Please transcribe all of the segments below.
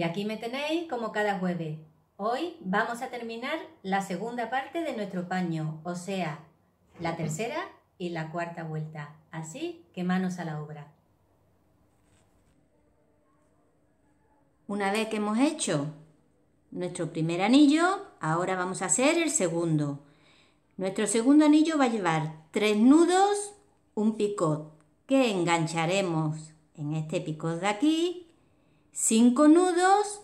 Y aquí me tenéis como cada jueves. Hoy vamos a terminar la segunda parte de nuestro paño, o sea, la tercera y la cuarta vuelta. Así que manos a la obra. Una vez que hemos hecho nuestro primer anillo, ahora vamos a hacer el segundo. Nuestro segundo anillo va a llevar tres nudos, un picot que engancharemos en este picot de aquí 5 nudos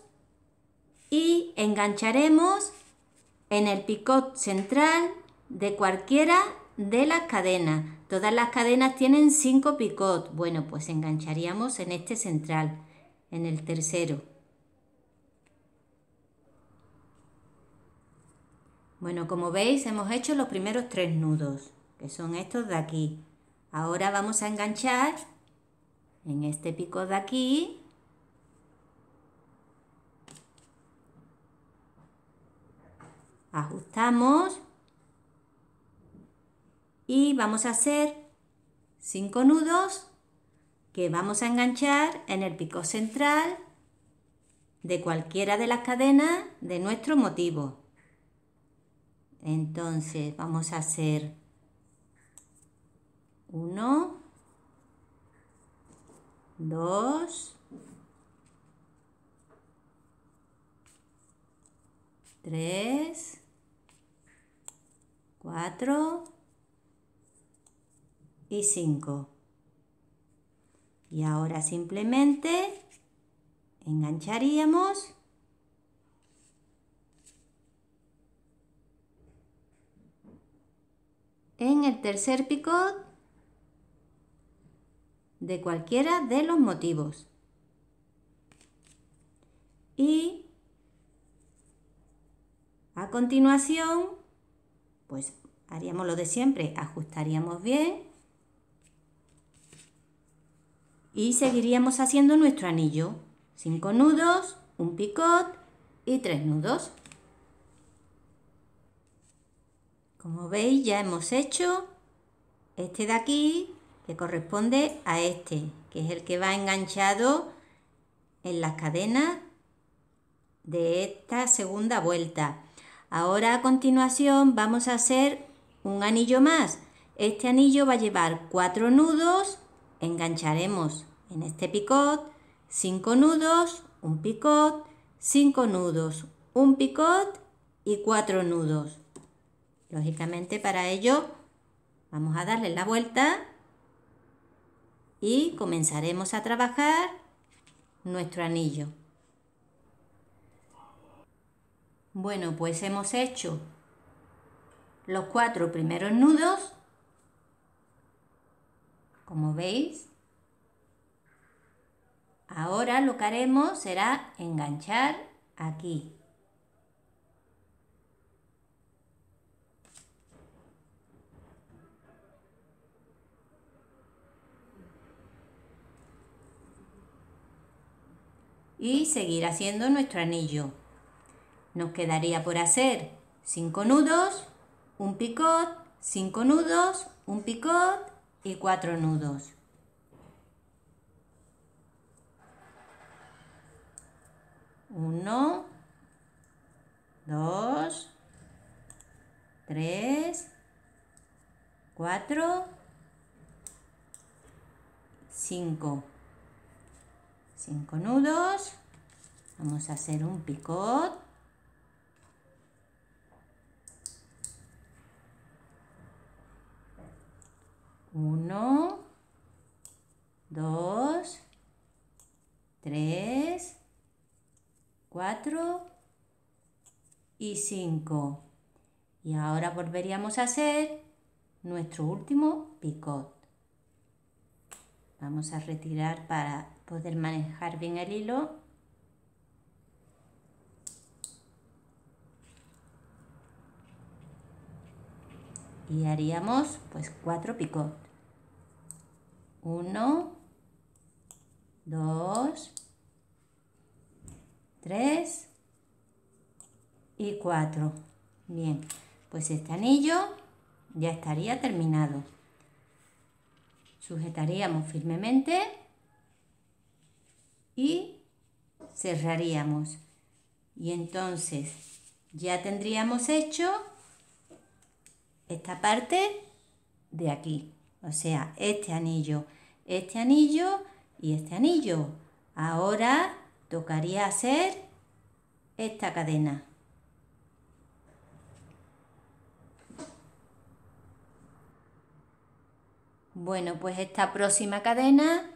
y engancharemos en el picot central de cualquiera de las cadenas. Todas las cadenas tienen 5 picot. Bueno, pues engancharíamos en este central, en el tercero. Bueno, como veis hemos hecho los primeros tres nudos, que son estos de aquí. Ahora vamos a enganchar en este picot de aquí ajustamos y vamos a hacer 5 nudos que vamos a enganchar en el pico central de cualquiera de las cadenas de nuestro motivo. Entonces vamos a hacer 1, 2, tres, cuatro y cinco. Y ahora simplemente engancharíamos en el tercer picot de cualquiera de los motivos. Y a continuación, pues haríamos lo de siempre, ajustaríamos bien y seguiríamos haciendo nuestro anillo. 5 nudos, un picot y tres nudos. Como veis ya hemos hecho este de aquí que corresponde a este, que es el que va enganchado en las cadenas de esta segunda vuelta. Ahora a continuación vamos a hacer un anillo más. Este anillo va a llevar cuatro nudos, engancharemos en este picot, cinco nudos, un picot, cinco nudos, un picot y cuatro nudos. Lógicamente para ello vamos a darle la vuelta y comenzaremos a trabajar nuestro anillo. Bueno, pues hemos hecho los cuatro primeros nudos, como veis. Ahora lo que haremos será enganchar aquí. Y seguir haciendo nuestro anillo. Nos quedaría por hacer 5 nudos, un picot, 5 nudos, un picot y 4 nudos. 1, 2, 3, 4, 5, 5 nudos. Vamos a hacer un picot. 1, 2, 3, 4 y 5. Y ahora volveríamos a hacer nuestro último picot. Vamos a retirar para poder manejar bien el hilo. Y haríamos pues cuatro picots. 1, 2, 3 y 4. Bien, pues este anillo ya estaría terminado. Sujetaríamos firmemente y cerraríamos. Y entonces ya tendríamos hecho esta parte de aquí, o sea, este anillo este anillo y este anillo. Ahora tocaría hacer esta cadena. Bueno, pues esta próxima cadena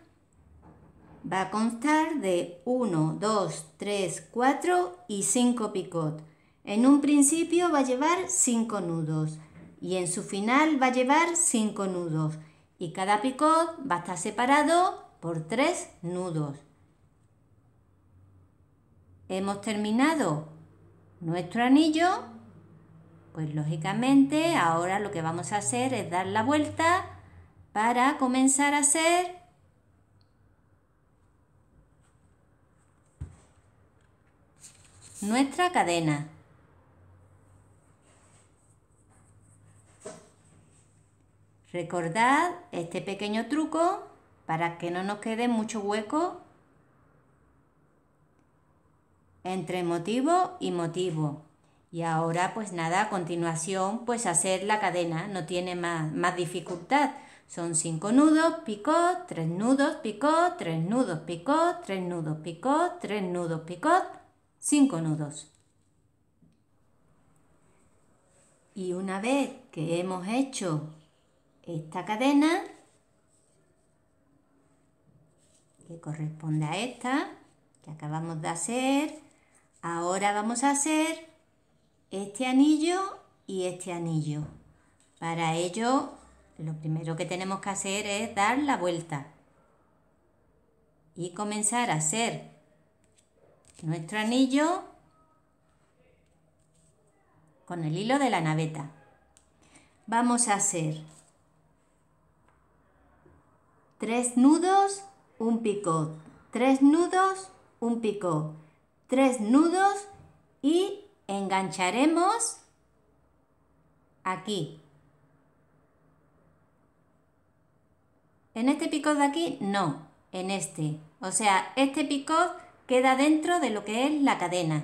va a constar de 1, 2, 3, 4 y 5 picot. En un principio va a llevar 5 nudos y en su final va a llevar 5 nudos y cada picot va a estar separado por tres nudos. Hemos terminado nuestro anillo, pues lógicamente ahora lo que vamos a hacer es dar la vuelta para comenzar a hacer nuestra cadena. Recordad este pequeño truco para que no nos quede mucho hueco entre motivo y motivo. Y ahora pues nada, a continuación pues hacer la cadena, no tiene más, dificultad. Son 5 nudos, picot, 3 nudos, picot, 3 nudos, picot, 3 nudos, picot, 3 nudos, picot, 5 nudos. Y una vez que hemos hecho esta cadena que corresponde a esta que acabamos de hacer. Ahora vamos a hacer este anillo y este anillo. Para ello, lo primero que tenemos que hacer es dar la vuelta y comenzar a hacer nuestro anillo con el hilo de la naveta. Vamos a hacer Tres nudos, un picot, Tres nudos, un picot, Tres nudos y engancharemos aquí. En este picot de aquí, no, en este. O sea, este picot queda dentro de lo que es la cadena.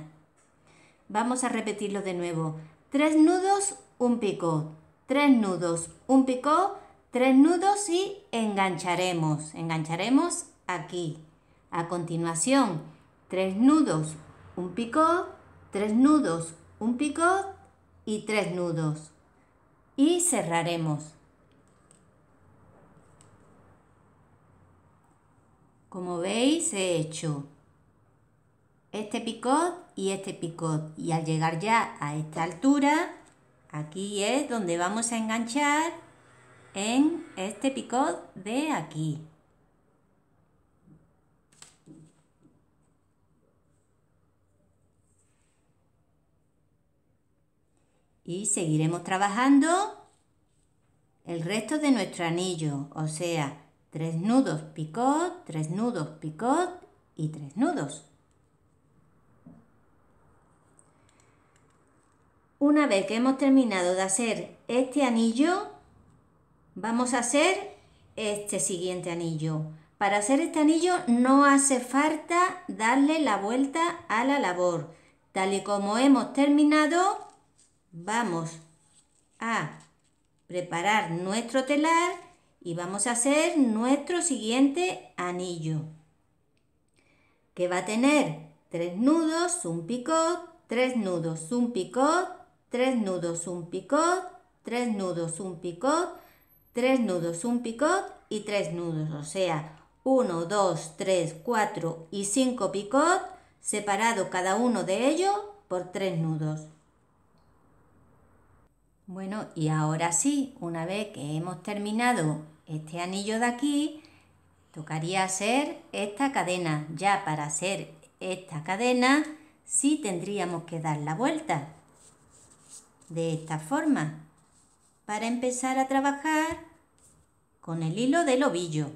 Vamos a repetirlo de nuevo. Tres nudos, un picot. Tres nudos, un picot tres nudos y engancharemos. Engancharemos aquí. A continuación, tres nudos, un picot, tres nudos, un picot y tres nudos. Y cerraremos. Como veis, he hecho este picot y este picot. Y al llegar ya a esta altura, aquí es donde vamos a enganchar en este picot de aquí. Y seguiremos trabajando el resto de nuestro anillo, o sea, tres nudos picot, tres nudos picot y tres nudos. Una vez que hemos terminado de hacer este anillo, Vamos a hacer este siguiente anillo. Para hacer este anillo no hace falta darle la vuelta a la labor. Tal y como hemos terminado, vamos a preparar nuestro telar y vamos a hacer nuestro siguiente anillo que va a tener tres nudos, un picot, tres nudos, un picot, tres nudos, un picot, tres nudos, un picot, 3 nudos, un picot y 3 nudos, o sea, 1, 2, 3, 4 y 5 picot, separado cada uno de ellos por 3 nudos. Bueno, y ahora sí, una vez que hemos terminado este anillo de aquí, tocaría hacer esta cadena. Ya para hacer esta cadena, sí tendríamos que dar la vuelta. De esta forma. Para empezar a trabajar, con el hilo del ovillo.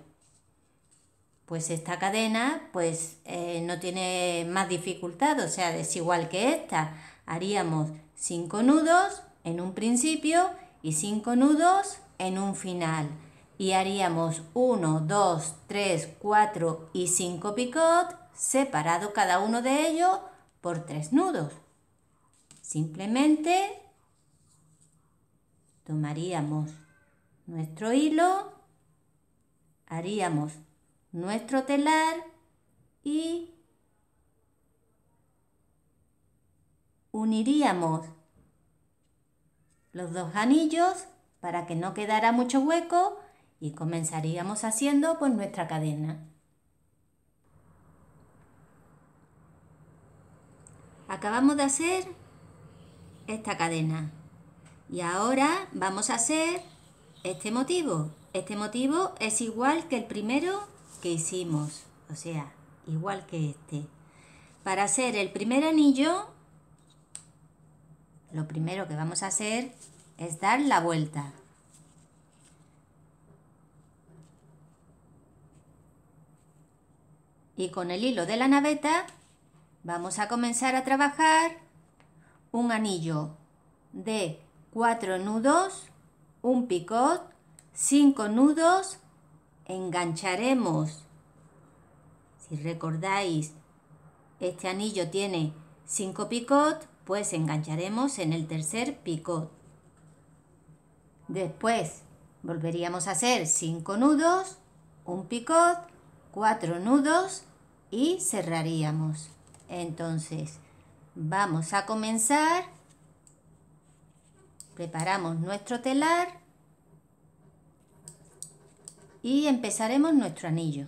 Pues esta cadena pues eh, no tiene más dificultad, o sea, es igual que esta. Haríamos 5 nudos en un principio y 5 nudos en un final. Y haríamos 1, 2, 3, 4 y 5 picot separado cada uno de ellos por 3 nudos. Simplemente tomaríamos nuestro hilo haríamos nuestro telar y uniríamos los dos anillos para que no quedara mucho hueco y comenzaríamos haciendo pues nuestra cadena. Acabamos de hacer esta cadena y ahora vamos a hacer este motivo. Este motivo es igual que el primero que hicimos, o sea, igual que este. Para hacer el primer anillo, lo primero que vamos a hacer es dar la vuelta. Y con el hilo de la naveta vamos a comenzar a trabajar un anillo de cuatro nudos, un picot, 5 nudos, engancharemos. Si recordáis, este anillo tiene 5 picot, pues engancharemos en el tercer picot. Después volveríamos a hacer 5 nudos, un picot, 4 nudos y cerraríamos. Entonces, vamos a comenzar. Preparamos nuestro telar y empezaremos nuestro anillo.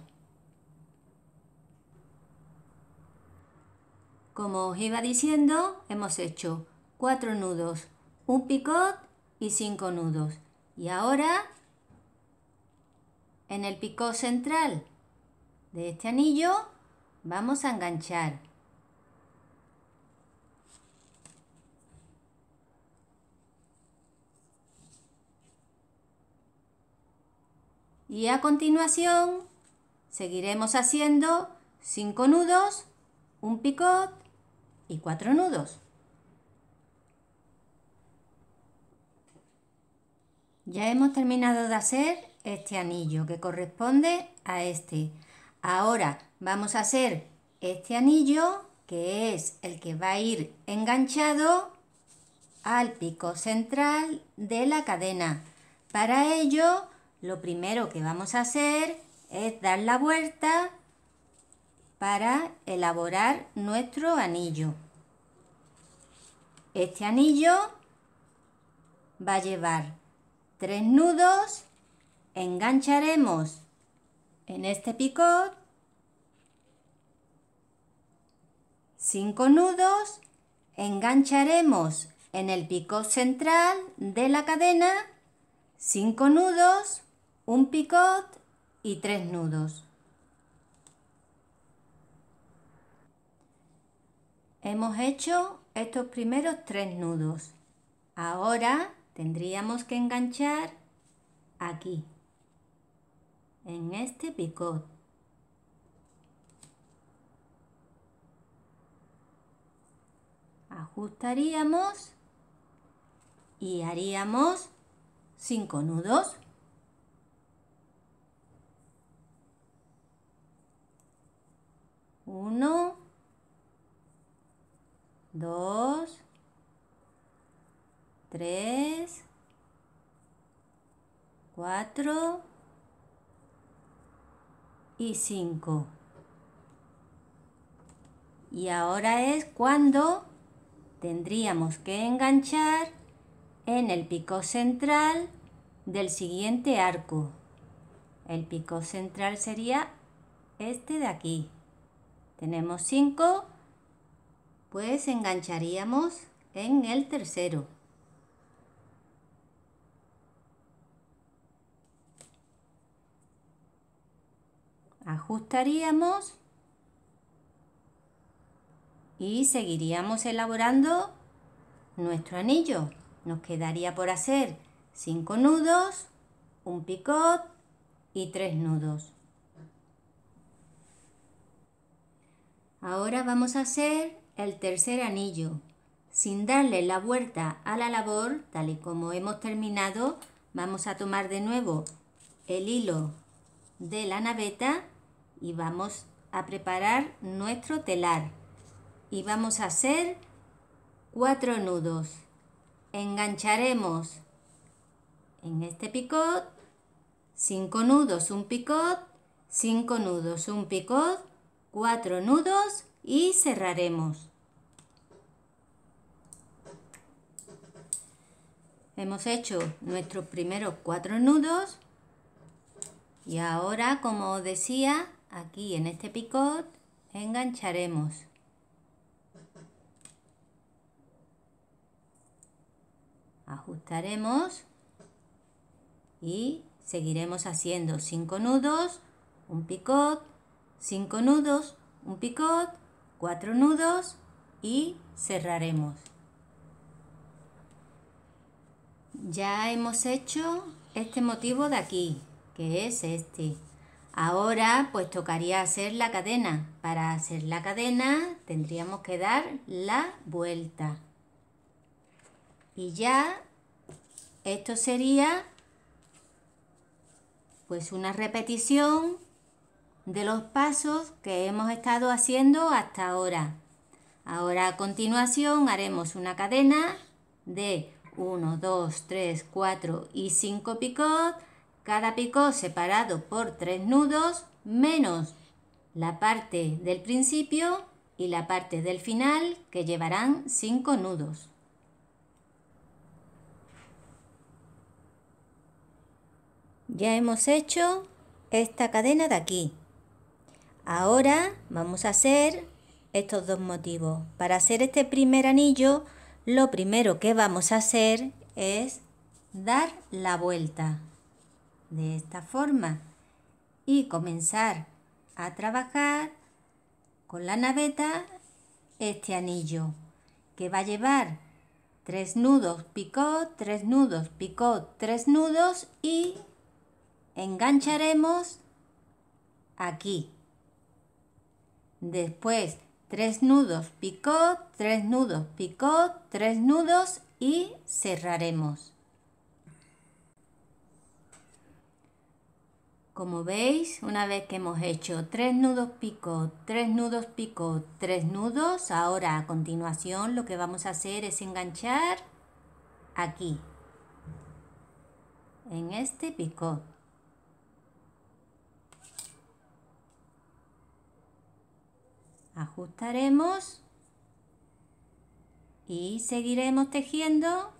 Como os iba diciendo, hemos hecho cuatro nudos, un picot y cinco nudos. Y ahora, en el picot central de este anillo, vamos a enganchar y a continuación seguiremos haciendo 5 nudos, un picot y 4 nudos. Ya hemos terminado de hacer este anillo que corresponde a este. Ahora vamos a hacer este anillo que es el que va a ir enganchado al pico central de la cadena. Para ello lo primero que vamos a hacer es dar la vuelta para elaborar nuestro anillo. Este anillo va a llevar tres nudos, engancharemos en este picot, cinco nudos, engancharemos en el picot central de la cadena, cinco nudos, un picot y tres nudos. Hemos hecho estos primeros tres nudos. Ahora tendríamos que enganchar aquí, en este picot. Ajustaríamos y haríamos cinco nudos. 1, 2, 3, 4 y 5. Y ahora es cuando tendríamos que enganchar en el pico central del siguiente arco. El pico central sería este de aquí tenemos 5, pues engancharíamos en el tercero. Ajustaríamos y seguiríamos elaborando nuestro anillo. Nos quedaría por hacer 5 nudos, un picot y 3 nudos. Ahora vamos a hacer el tercer anillo. Sin darle la vuelta a la labor, tal y como hemos terminado, vamos a tomar de nuevo el hilo de la naveta y vamos a preparar nuestro telar. Y vamos a hacer cuatro nudos. Engancharemos en este picot 5 nudos, un picot, 5 nudos, un picot cuatro nudos y cerraremos. Hemos hecho nuestros primeros cuatro nudos y ahora, como os decía, aquí en este picot engancharemos. Ajustaremos y seguiremos haciendo 5 nudos, un picot, 5 nudos, un picot, 4 nudos y cerraremos. Ya hemos hecho este motivo de aquí, que es este. Ahora pues tocaría hacer la cadena. Para hacer la cadena tendríamos que dar la vuelta. Y ya esto sería pues una repetición de los pasos que hemos estado haciendo hasta ahora. Ahora a continuación haremos una cadena de 1, 2, 3, 4 y 5 picot cada picot separado por 3 nudos, menos la parte del principio y la parte del final que llevarán 5 nudos. Ya hemos hecho esta cadena de aquí. Ahora vamos a hacer estos dos motivos. Para hacer este primer anillo, lo primero que vamos a hacer es dar la vuelta de esta forma y comenzar a trabajar con la naveta este anillo que va a llevar tres nudos picot, tres nudos picot, tres nudos y engancharemos aquí Después, tres nudos, picot, tres nudos, picot, tres nudos y cerraremos. Como veis, una vez que hemos hecho tres nudos picot, tres nudos picot, tres nudos, ahora a continuación lo que vamos a hacer es enganchar aquí, en este picot. ajustaremos y seguiremos tejiendo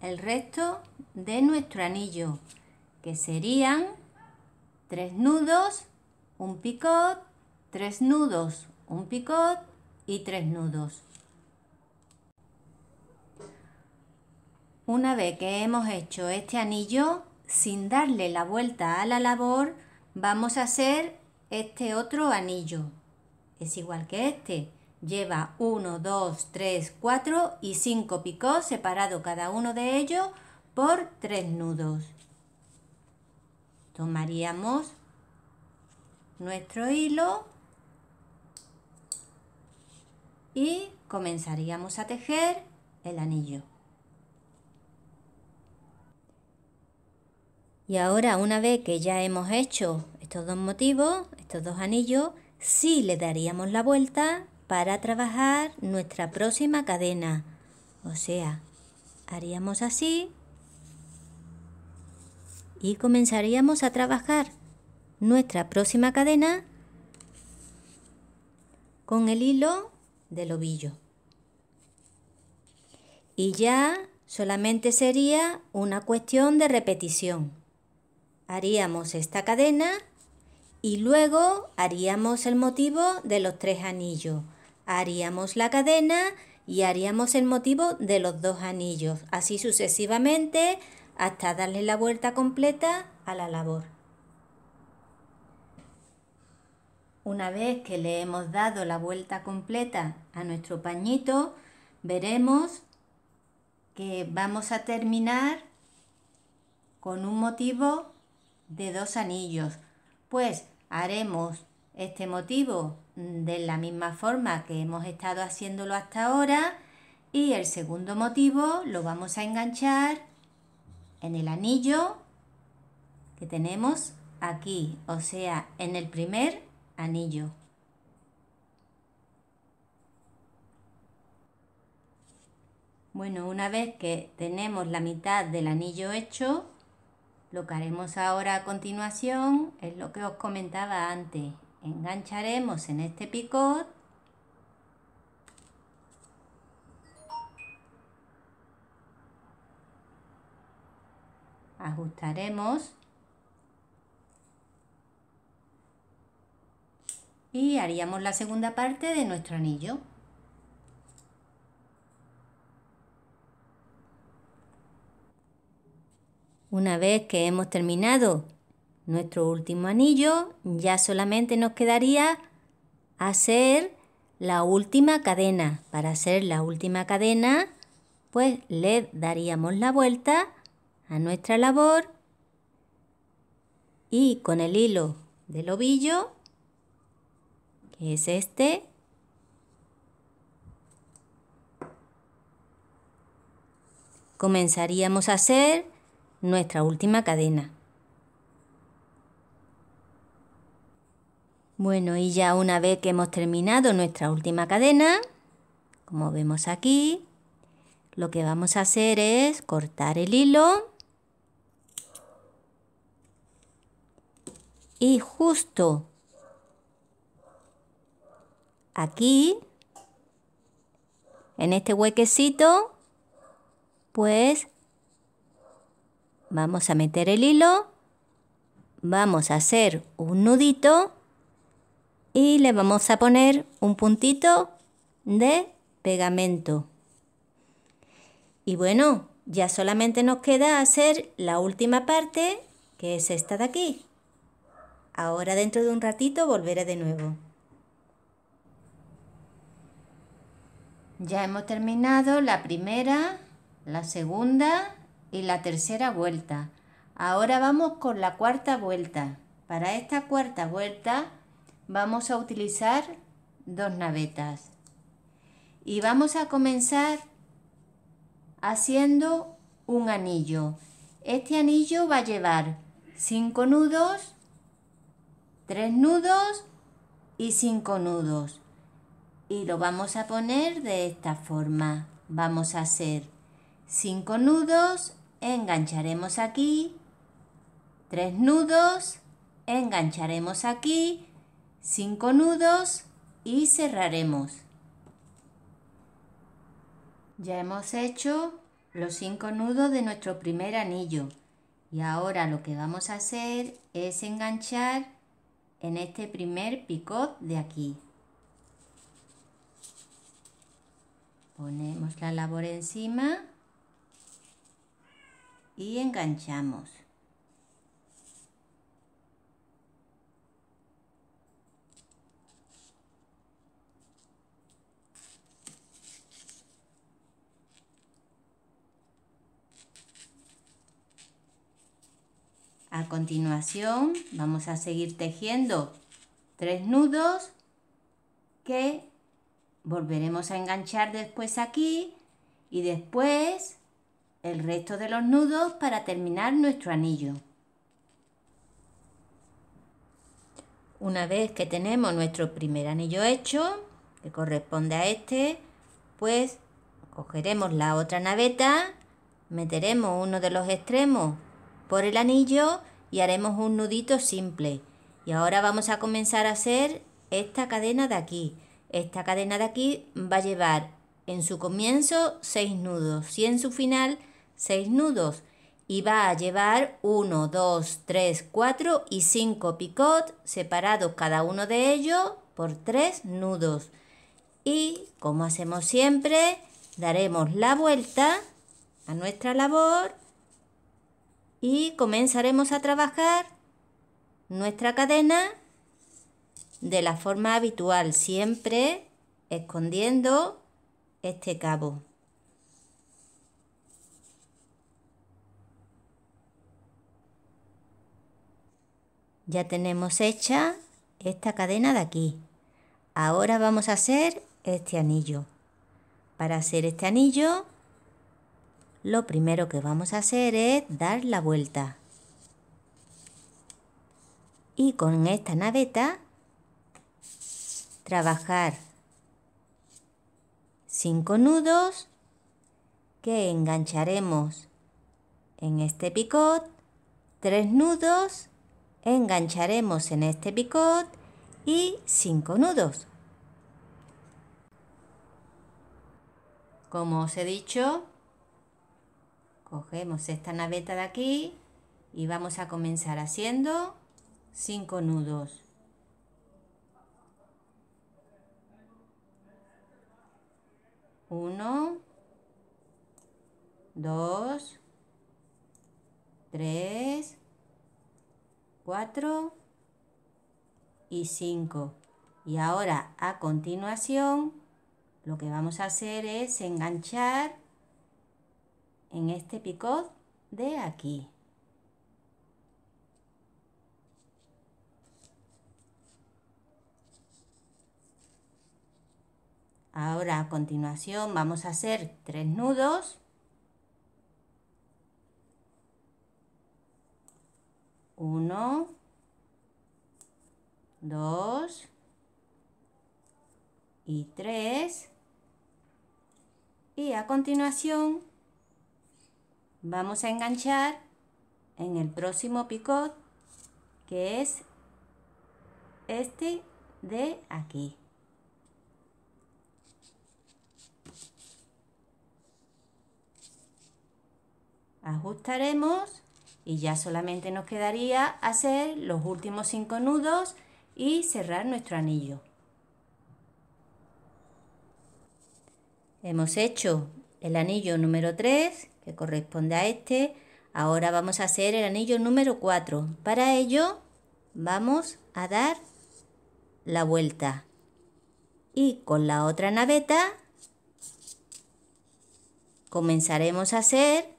el resto de nuestro anillo que serían tres nudos un picot tres nudos un picot y tres nudos una vez que hemos hecho este anillo sin darle la vuelta a la labor vamos a hacer este otro anillo es igual que este. Lleva 1, 2, 3, 4 y 5 picos separado cada uno de ellos por 3 nudos. Tomaríamos nuestro hilo y comenzaríamos a tejer el anillo. Y ahora una vez que ya hemos hecho estos dos motivos, estos dos anillos si le daríamos la vuelta para trabajar nuestra próxima cadena. O sea, haríamos así y comenzaríamos a trabajar nuestra próxima cadena con el hilo del ovillo. Y ya solamente sería una cuestión de repetición. Haríamos esta cadena y luego haríamos el motivo de los tres anillos. Haríamos la cadena y haríamos el motivo de los dos anillos, así sucesivamente hasta darle la vuelta completa a la labor. Una vez que le hemos dado la vuelta completa a nuestro pañito, veremos que vamos a terminar con un motivo de dos anillos. Pues haremos este motivo de la misma forma que hemos estado haciéndolo hasta ahora y el segundo motivo lo vamos a enganchar en el anillo que tenemos aquí, o sea, en el primer anillo. Bueno, una vez que tenemos la mitad del anillo hecho, lo que haremos ahora a continuación es lo que os comentaba antes. Engancharemos en este picot ajustaremos y haríamos la segunda parte de nuestro anillo. Una vez que hemos terminado nuestro último anillo, ya solamente nos quedaría hacer la última cadena. Para hacer la última cadena, pues le daríamos la vuelta a nuestra labor y con el hilo del ovillo, que es este, comenzaríamos a hacer nuestra última cadena. Bueno, y ya una vez que hemos terminado nuestra última cadena, como vemos aquí, lo que vamos a hacer es cortar el hilo y justo aquí, en este huequecito, pues vamos a meter el hilo, vamos a hacer un nudito y le vamos a poner un puntito de pegamento. Y bueno, ya solamente nos queda hacer la última parte, que es esta de aquí. Ahora dentro de un ratito volveré de nuevo. Ya hemos terminado la primera, la segunda y la tercera vuelta. Ahora vamos con la cuarta vuelta. Para esta cuarta vuelta vamos a utilizar dos navetas. Y vamos a comenzar haciendo un anillo. Este anillo va a llevar cinco nudos, tres nudos y cinco nudos. Y lo vamos a poner de esta forma. Vamos a hacer cinco nudos engancharemos aquí, tres nudos, engancharemos aquí, cinco nudos y cerraremos. Ya hemos hecho los cinco nudos de nuestro primer anillo y ahora lo que vamos a hacer es enganchar en este primer picot de aquí. Ponemos la labor encima y enganchamos. A continuación vamos a seguir tejiendo tres nudos que volveremos a enganchar después aquí y después el resto de los nudos para terminar nuestro anillo. Una vez que tenemos nuestro primer anillo hecho, que corresponde a este, pues cogeremos la otra naveta, meteremos uno de los extremos por el anillo y haremos un nudito simple. Y ahora vamos a comenzar a hacer esta cadena de aquí. Esta cadena de aquí va a llevar en su comienzo 6 nudos y en su final 6 nudos y va a llevar 1, 2, 3, 4 y 5 picot separados cada uno de ellos por 3 nudos. Y como hacemos siempre, daremos la vuelta a nuestra labor y comenzaremos a trabajar nuestra cadena de la forma habitual, siempre escondiendo este cabo. Ya tenemos hecha esta cadena de aquí. Ahora vamos a hacer este anillo. Para hacer este anillo, lo primero que vamos a hacer es dar la vuelta. Y con esta naveta, trabajar 5 nudos que engancharemos en este picot, 3 nudos engancharemos en este picot y 5 nudos. Como os he dicho, cogemos esta naveta de aquí y vamos a comenzar haciendo 5 nudos. Uno, dos, tres, 4 y 5. Y ahora a continuación lo que vamos a hacer es enganchar en este picot de aquí. Ahora a continuación vamos a hacer tres nudos 1, 2 y 3. Y a continuación vamos a enganchar en el próximo picot que es este de aquí. Ajustaremos y ya solamente nos quedaría hacer los últimos 5 nudos y cerrar nuestro anillo. Hemos hecho el anillo número 3 que corresponde a este. Ahora vamos a hacer el anillo número 4. Para ello vamos a dar la vuelta y con la otra naveta comenzaremos a hacer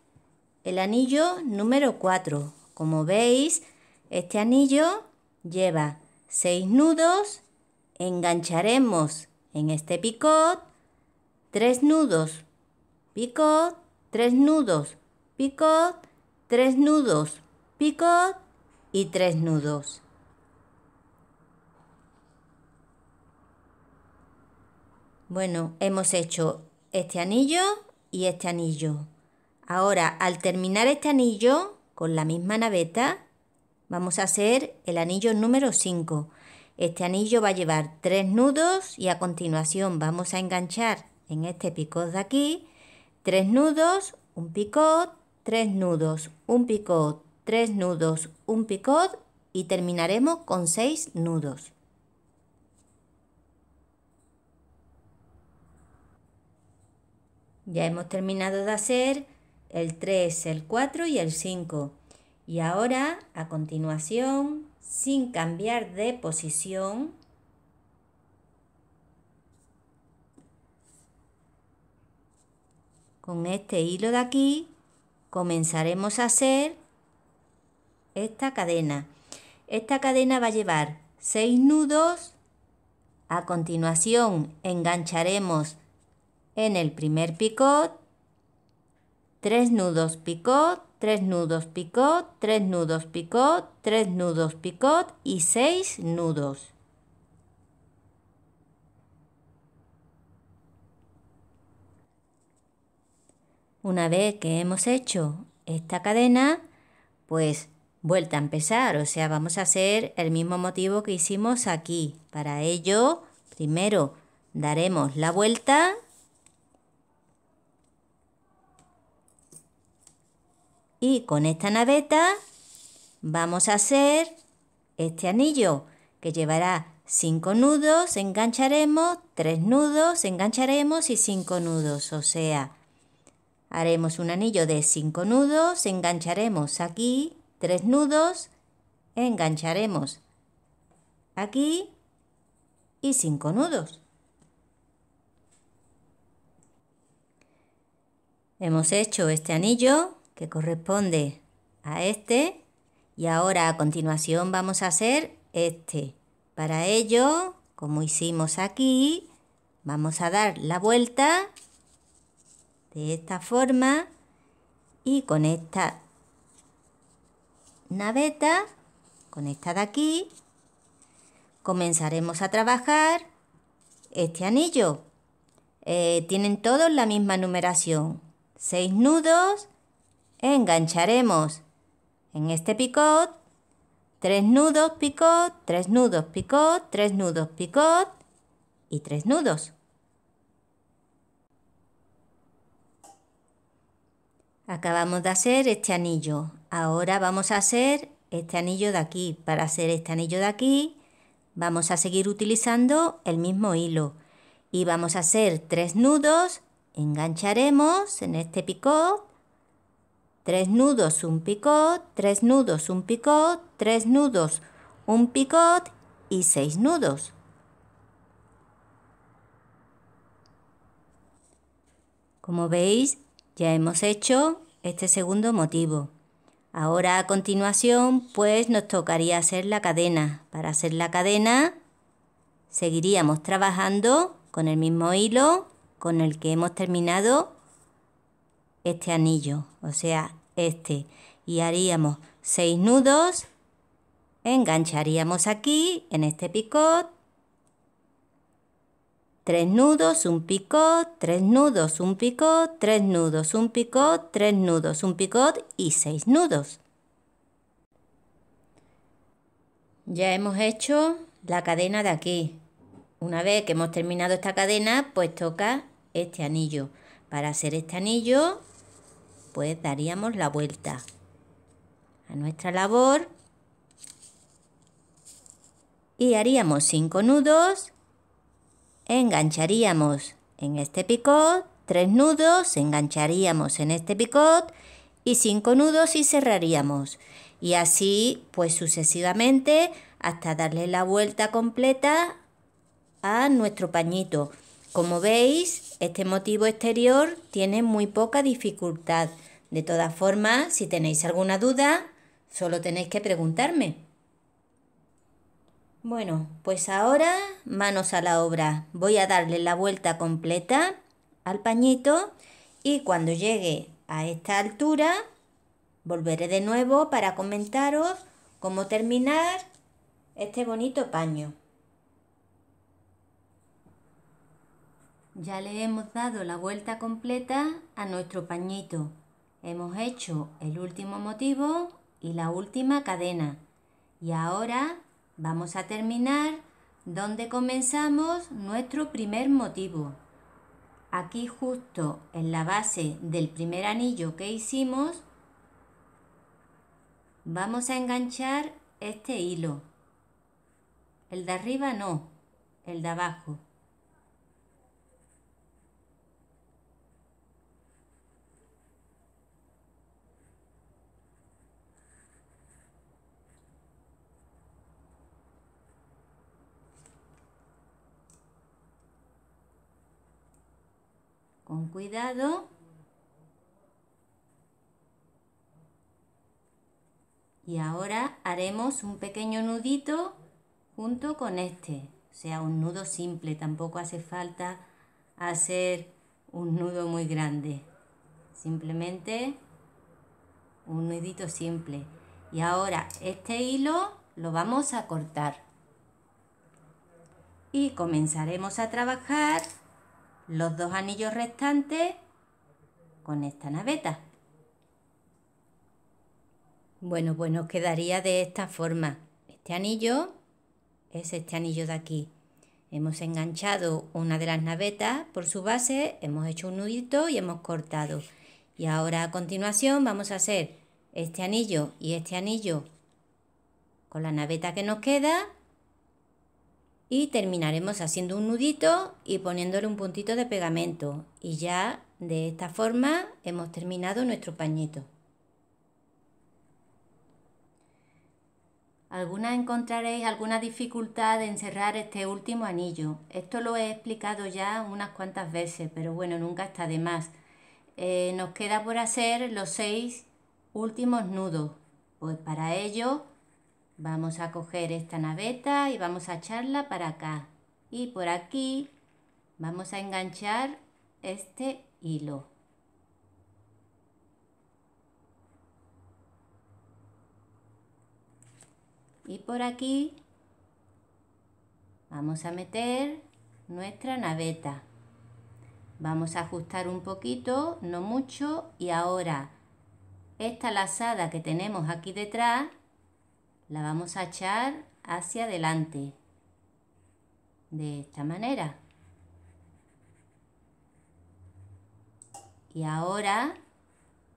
el anillo número 4. Como veis, este anillo lleva 6 nudos, engancharemos en este picot 3 nudos, picot, 3 nudos, picot, 3 nudos, picot y 3 nudos. Bueno, hemos hecho este anillo y este anillo. Ahora, al terminar este anillo con la misma naveta, vamos a hacer el anillo número 5. Este anillo va a llevar tres nudos y a continuación vamos a enganchar en este picot de aquí tres nudos, un picot, tres nudos, un picot, tres nudos, un picot y terminaremos con seis nudos. Ya hemos terminado de hacer el 3, el 4 y el 5. Y ahora, a continuación, sin cambiar de posición, con este hilo de aquí, comenzaremos a hacer esta cadena. Esta cadena va a llevar 6 nudos, a continuación engancharemos en el primer picot tres nudos picot, tres nudos picot, tres nudos picot, tres nudos picot y seis nudos. Una vez que hemos hecho esta cadena, pues vuelta a empezar, o sea, vamos a hacer el mismo motivo que hicimos aquí. Para ello, primero daremos la vuelta Y con esta naveta vamos a hacer este anillo que llevará 5 nudos, engancharemos 3 nudos, engancharemos y 5 nudos, o sea, haremos un anillo de 5 nudos, engancharemos aquí 3 nudos, engancharemos aquí y 5 nudos. Hemos hecho este anillo que corresponde a este. Y ahora a continuación vamos a hacer este. Para ello, como hicimos aquí, vamos a dar la vuelta de esta forma y con esta naveta, con esta de aquí, comenzaremos a trabajar este anillo. Eh, tienen todos la misma numeración. 6 nudos engancharemos en este picot tres nudos, picot, tres nudos, picot, tres nudos, picot y tres nudos. Acabamos de hacer este anillo. Ahora vamos a hacer este anillo de aquí. Para hacer este anillo de aquí vamos a seguir utilizando el mismo hilo y vamos a hacer tres nudos, engancharemos en este picot tres nudos, un picot, tres nudos, un picot, tres nudos, un picot y seis nudos. Como veis, ya hemos hecho este segundo motivo. Ahora a continuación, pues nos tocaría hacer la cadena. Para hacer la cadena, seguiríamos trabajando con el mismo hilo con el que hemos terminado este anillo, o sea, este. Y haríamos seis nudos, engancharíamos aquí, en este picot, tres nudos, un picot, tres nudos, un picot, tres nudos, un picot, tres nudos, un picot y seis nudos. Ya hemos hecho la cadena de aquí. Una vez que hemos terminado esta cadena, pues toca este anillo. Para hacer este anillo pues daríamos la vuelta a nuestra labor y haríamos 5 nudos, engancharíamos en este picot, tres nudos, engancharíamos en este picot y 5 nudos y cerraríamos. Y así pues sucesivamente hasta darle la vuelta completa a nuestro pañito. Como veis, este motivo exterior tiene muy poca dificultad. De todas formas, si tenéis alguna duda, solo tenéis que preguntarme. Bueno, pues ahora manos a la obra. Voy a darle la vuelta completa al pañito y cuando llegue a esta altura volveré de nuevo para comentaros cómo terminar este bonito paño. Ya le hemos dado la vuelta completa a nuestro pañito. Hemos hecho el último motivo y la última cadena. Y ahora vamos a terminar donde comenzamos nuestro primer motivo. Aquí justo en la base del primer anillo que hicimos, vamos a enganchar este hilo. El de arriba no, el de abajo. con cuidado y ahora haremos un pequeño nudito junto con este o sea un nudo simple tampoco hace falta hacer un nudo muy grande simplemente un nudito simple y ahora este hilo lo vamos a cortar y comenzaremos a trabajar los dos anillos restantes con esta naveta. Bueno, pues nos quedaría de esta forma. Este anillo es este anillo de aquí. Hemos enganchado una de las navetas por su base, hemos hecho un nudito y hemos cortado. Y ahora a continuación vamos a hacer este anillo y este anillo con la naveta que nos queda y terminaremos haciendo un nudito y poniéndole un puntito de pegamento y ya de esta forma hemos terminado nuestro pañito. Algunas encontraréis alguna dificultad en cerrar este último anillo. Esto lo he explicado ya unas cuantas veces, pero bueno, nunca está de más. Eh, nos queda por hacer los seis últimos nudos. Pues para ello Vamos a coger esta naveta y vamos a echarla para acá. Y por aquí vamos a enganchar este hilo. Y por aquí vamos a meter nuestra naveta. Vamos a ajustar un poquito, no mucho, y ahora esta lazada que tenemos aquí detrás la vamos a echar hacia adelante de esta manera y ahora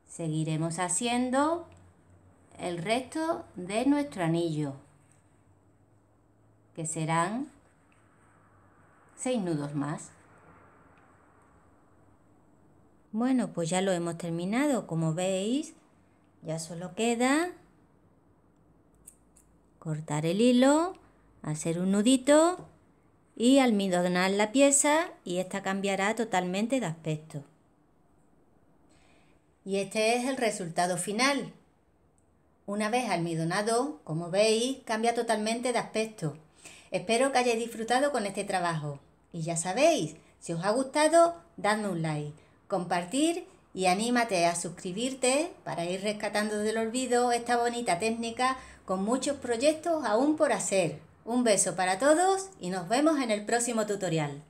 seguiremos haciendo el resto de nuestro anillo que serán seis nudos más bueno pues ya lo hemos terminado como veis ya solo queda cortar el hilo, hacer un nudito y almidonar la pieza y esta cambiará totalmente de aspecto. Y este es el resultado final. Una vez almidonado, como veis, cambia totalmente de aspecto. Espero que hayáis disfrutado con este trabajo. Y ya sabéis, si os ha gustado, dadme un like, compartir y anímate a suscribirte para ir rescatando del olvido esta bonita técnica con muchos proyectos aún por hacer. Un beso para todos y nos vemos en el próximo tutorial.